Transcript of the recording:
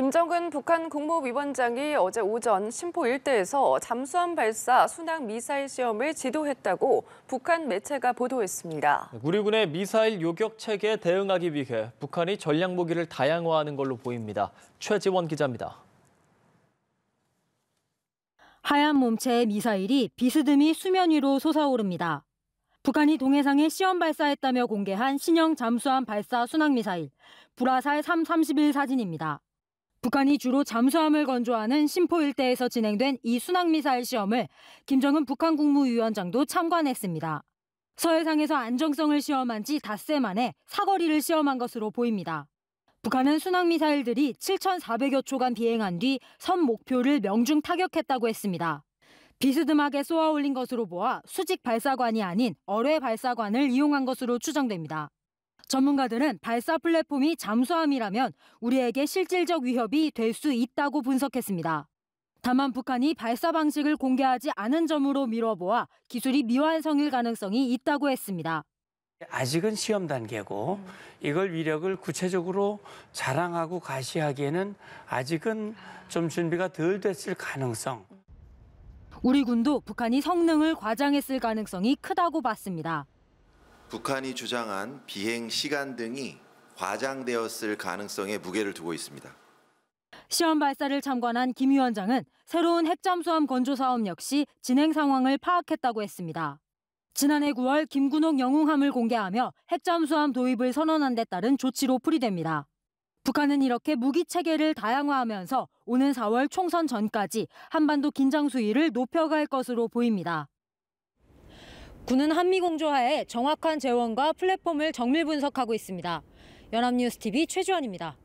김정은 북한 국무위원장이 어제 오전 심포 일대에서 잠수함 발사 순항 미사일 시험을 지도했다고 북한 매체가 보도했습니다. 우리군의 미사일 요격 체계에 대응하기 위해 북한이 전략 무기를 다양화하는 걸로 보입니다. 최지원 기자입니다. 하얀 몸체의 미사일이 비스듬히 수면 위로 솟아오릅니다. 북한이 동해상에 시험 발사했다며 공개한 신형 잠수함 발사 순항 미사일 브라살 331 사진입니다. 북한이 주로 잠수함을 건조하는 심포 일대에서 진행된 이 순항미사일 시험을 김정은 북한 국무위원장도 참관했습니다. 서해상에서 안정성을 시험한 지 닷새 만에 사거리를 시험한 것으로 보입니다. 북한은 순항미사일들이 7,400여 초간 비행한 뒤 선 목표를 명중 타격했다고 했습니다. 비스듬하게 쏘아 올린 것으로 보아 수직 발사관이 아닌 어뢰 발사관을 이용한 것으로 추정됩니다. 전문가들은 발사 플랫폼이 잠수함이라면 우리에게 실질적 위협이 될 수 있다고 분석했습니다. 다만 북한이 발사 방식을 공개하지 않은 점으로 미뤄보아 기술이 미완성일 가능성이 있다고 했습니다. 아직은 시험 단계고 음. 이걸 위력을 구체적으로 자랑하고 가시하기에는 아직은 좀 준비가 덜 됐을 가능성. 우리 군도 북한이 성능을 과장했을 가능성이 크다고 봤습니다. 북한이 주장한 비행 시간 등이 과장되었을 가능성에 무게를 두고 있습니다. 시험 발사를 참관한 김 위원장은 새로운 핵잠수함 건조 사업 역시 진행 상황을 파악했다고 했습니다. 지난해 9월 김군옥 영웅함을 공개하며 핵잠수함 도입을 선언한 데 따른 조치로 풀이됩니다. 북한은 이렇게 무기 체계를 다양화하면서 오는 4월 총선 전까지 한반도 긴장 수위를 높여갈 것으로 보입니다. 군은 한미공조하에 정확한 재원과 플랫폼을 정밀 분석하고 있습니다. 연합뉴스TV 최주환입니다.